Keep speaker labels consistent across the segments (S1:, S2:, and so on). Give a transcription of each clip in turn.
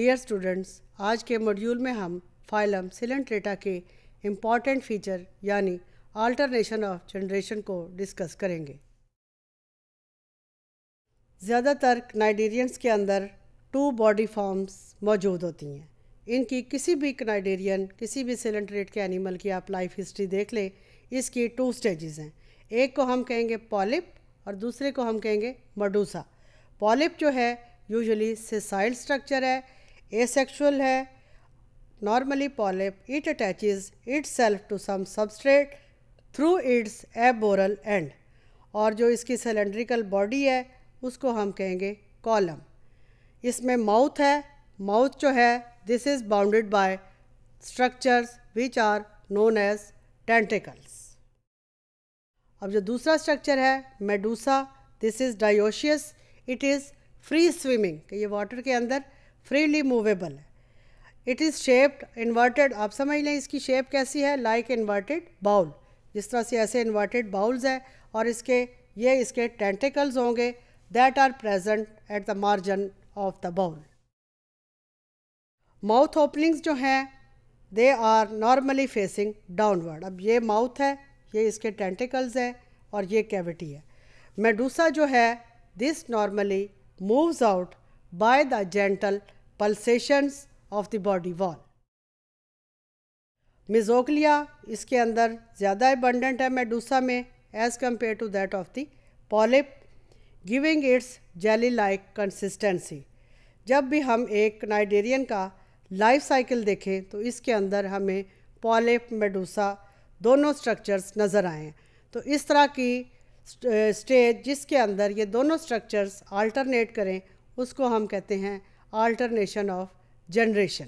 S1: Dear students आज के module में हम फाइलम सिलेंट डेटा के इम्पॉर्टेंट फीचर यानी अल्टरनेशन ऑफ जनरेशन को डिस्कस करेंगे ज़्यादातर नाइडेरियंस के अंदर टू बॉडी फॉर्म्स मौजूद होती हैं इनकी किसी भी कनाइडेरियन किसी भी सिलेंट रेट के एनिमल की आप लाइफ हिस्ट्री देख लें इसकी टू स्टेजेस हैं एक को हम कहेंगे पॉलिप और दूसरे को हम कहेंगे मडूसा पॉलिप जो है यूजुअली सिसाइल स्ट्रक्चर है एसेक्सुअल है normally polyp it attaches itself to some through its aboral end और जो इसकी सिलेंड्रिकल बॉडी है उसको हम कहेंगे कॉलम इसमें माउथ है माउथ जो है this is bounded by structures which are known as tentacles अब जो दूसरा स्ट्रक्चर है medusa this is dioecious it is free swimming ये वाटर के अंदर फ्रीली मूवेबल है इट इज़ शेप्ड इन्वर्टेड आप समझ लें इसकी शेप कैसी है लाइक इन्वर्टेड बाउल जिस तरह से ऐसे इन्वर्टेड बाउल्स हैं और इसके ये इसके टेंटिकल्स होंगे that are present at the margin of the bowl mouth openings जो हैं they are normally facing downward अब ये माउथ है ये इसके टेंटिकल्स हैं और ये कैविटी है मेडूसा जो है this normally moves out by the gentle pulsations of the body wall mesoglea इसके अंदर ज़्यादा एबंडेंट है मेडूसा में as compare to that of the polyp giving its jelly like consistency जब भी हम एक नाइडेरियन का लाइफ साइकिल देखें तो इसके अंदर हमें पॉलिप मेडूसा दोनों स्ट्रक्चर्स नज़र आए तो इस तरह की स्टेज जिसके अंदर ये दोनों स्ट्रक्चर्स अल्टरनेट करें उसको हम कहते हैं आल्टरनेशन ऑफ जनरेशन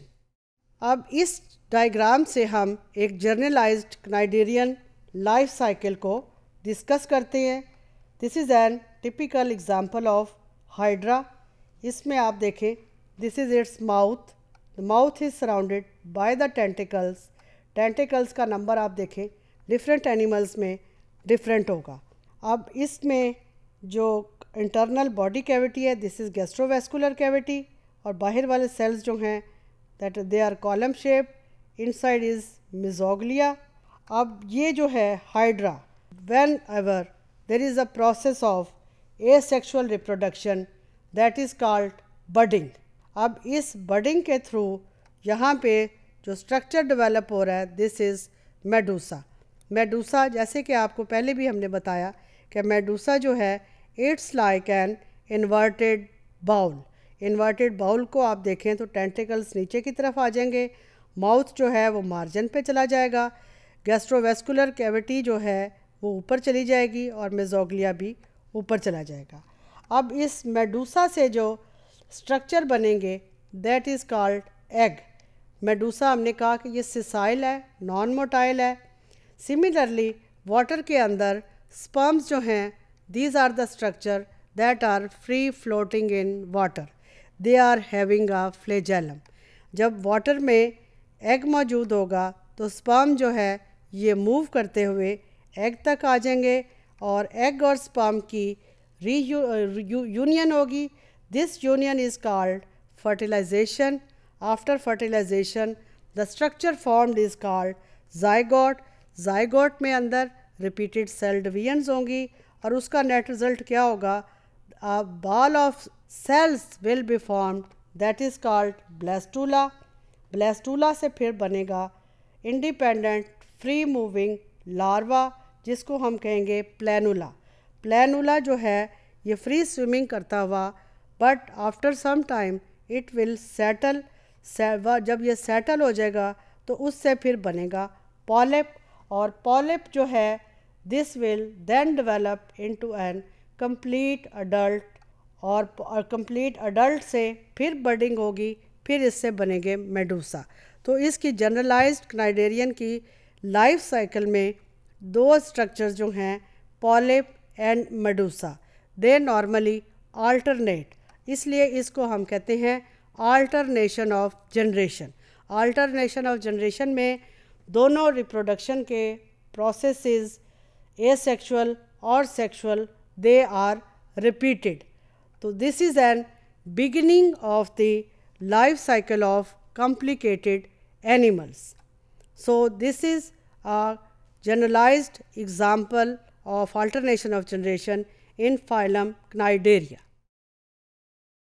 S1: अब इस डायग्राम से हम एक जर्नलाइज्ड नाइडेरियन लाइफ साइकिल को डिस्कस करते हैं this is an typical example of hydra इसमें आप देखें this is its mouth the mouth is surrounded by the tentacles tentacles का नंबर आप देखें डिफरेंट एनिमल्स में डिफरेंट होगा अब इसमें जो इंटरनल बॉडी कैविटी है दिस इज़ गैस्ट्रोवेस्कुलर कैविटी और बाहर वाले सेल्स जो हैं that they are column shape inside is mesoglea अब ये जो है hydra whenever there is a process of asexual reproduction that is called budding अब इस बडिंग के थ्रू यहाँ पे जो स्ट्रक्चर डेवलप हो रहा है दिस इज़ मेडूसा मेडूसा जैसे कि आपको पहले भी हमने बताया कि मेडूसा जो है it's like an inverted bowl inverted bowl को आप देखें तो टेंटिकल्स नीचे की तरफ आ जाएंगे माउथ जो है वो मार्जिन पे चला जाएगा गैस्ट्रोवेस्कुलर कैविटी जो है वो ऊपर चली जाएगी और मेजोगलिया भी ऊपर चला जाएगा अब इस मेडूसा से जो स्ट्रक्चर बनेंगे that is called egg medusa हमने कहा कि ये सिसाइल है नॉन मोटाइल है सिमिलरली वाटर के अंदर स्पर्म्स जो हैं these are the structure that are free floating in water they are having a flagellum जब वाटर में एग मौजूद होगा तो स्पर्म जो है ये मूव करते हुए एग तक आ जाएंगे और एग और स्पर्म की री यूनियन होगी this union is called fertilization after fertilization the structure form is called zygote zygote में अंदर रिपीटेड सेल डिवीजन होंगी और उसका नेट रिजल्ट क्या होगा ball of cells will be form that is called blastula blastula से फिर बनेगा इंडिपेंडेंट फ्री मूविंग लार्वा जिसको हम कहेंगे प्लानुला प्लानुला जो है ये फ्री स्विमिंग करता हुआ but after some time it will settle जब ये सेटल हो जाएगा तो उससे फिर बनेगा पॉलिप और पॉलिप जो है this will then develop to an complete adult और कंप्लीट अडल्ट से फिर बर्डिंग होगी फिर इससे बनेंगे मेडूसा तो इसकी जनरलाइज्ड क्नाइडेरियन की लाइफ साइकिल में दो स्ट्रक्चर जो हैं polyp and medusa they normally alternate इसलिए इसको हम कहते हैं alternation of generation alternation of generation में दोनों रिप्रोडक्शन के प्रोसेसेस एसेक्सुअल और sexual they are repeated So, this is an beginning of the life cycle of complicated animals. So, this is a generalized example of alternation of generation in phylum Cnidaria.